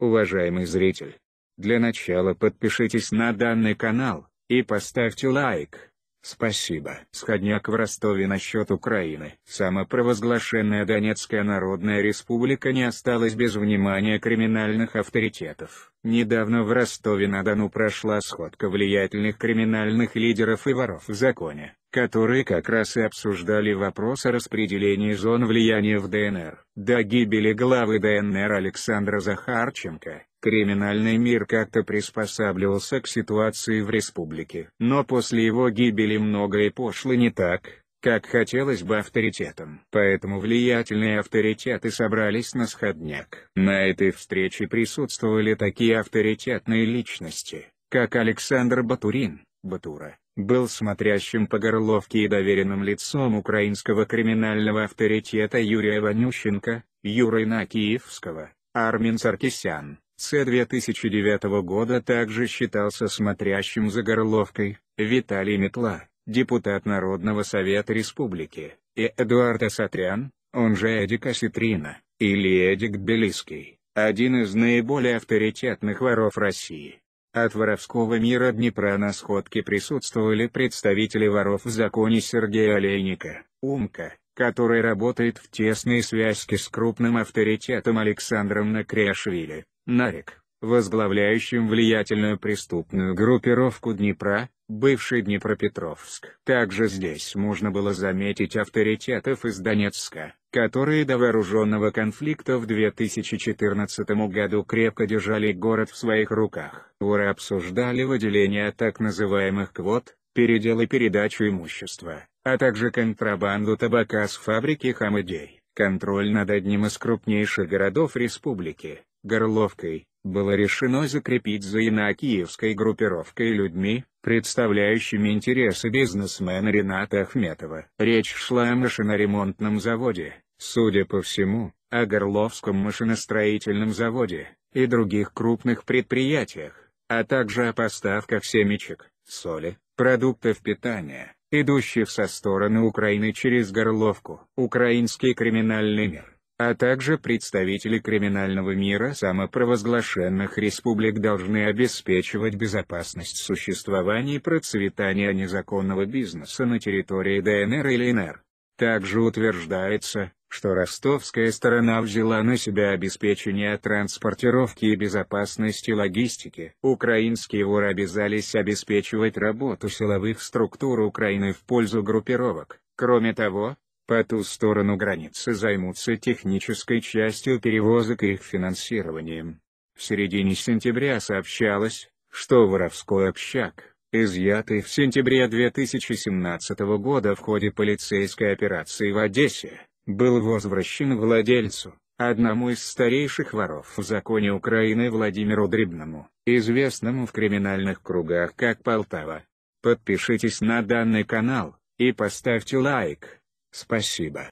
Уважаемый зритель, для начала подпишитесь на данный канал и поставьте лайк. Спасибо. Сходняк в Ростове насчет Украины. Самопровозглашенная Донецкая Народная Республика не осталась без внимания криминальных авторитетов. Недавно в Ростове-на-Дону прошла сходка влиятельных криминальных лидеров и воров в законе, которые как раз и обсуждали вопрос о распределении зон влияния в ДНР. До гибели главы ДНР Александра Захарченко, Криминальный мир как-то приспосабливался к ситуации в республике. Но после его гибели многое пошло не так, как хотелось бы авторитетам. Поэтому влиятельные авторитеты собрались на сходняк. На этой встрече присутствовали такие авторитетные личности, как Александр Батурин, Батура, был смотрящим по горловке и доверенным лицом украинского криминального авторитета Юрия Ванющенко, Юры Накиевского, Армин Саркисян, с 2009 года также считался смотрящим за Горловкой, Виталий Метла, депутат Народного Совета Республики, и Эдуард Асатрян, он же Эдик Аситрина, или Эдик Белиский, один из наиболее авторитетных воров России. От воровского мира Днепра на сходке присутствовали представители воров в законе Сергея Олейника, Умка, который работает в тесной связке с крупным авторитетом Александром Накряшвили, Нарик, возглавляющим влиятельную преступную группировку Днепра, бывший Днепропетровск. Также здесь можно было заметить авторитетов из Донецка, которые до вооруженного конфликта в 2014 году крепко держали город в своих руках. Уры обсуждали выделение так называемых квот, передел и передачу имущества, а также контрабанду табака с фабрики Хамадей. Контроль над одним из крупнейших городов республики, Горловкой, было решено закрепить за инакиевской группировкой людьми, представляющими интересы бизнесмена Рената Ахметова. Речь шла о машиноремонтном заводе, судя по всему, о Горловском машиностроительном заводе, и других крупных предприятиях, а также о поставках семечек, соли, продуктов питания, идущих со стороны Украины через Горловку. Украинский криминальный мир а также представители криминального мира самопровозглашенных республик должны обеспечивать безопасность существования и процветания незаконного бизнеса на территории ДНР или НР. Также утверждается, что ростовская сторона взяла на себя обеспечение транспортировки и безопасности логистики. Украинские ВОР обязались обеспечивать работу силовых структур Украины в пользу группировок. Кроме того, по ту сторону границы займутся технической частью перевозок и их финансированием. В середине сентября сообщалось, что воровской общак, изъятый в сентябре 2017 года в ходе полицейской операции в Одессе, был возвращен владельцу, одному из старейших воров в законе Украины Владимиру Дребному, известному в криминальных кругах как Полтава. Подпишитесь на данный канал, и поставьте лайк. Спасибо.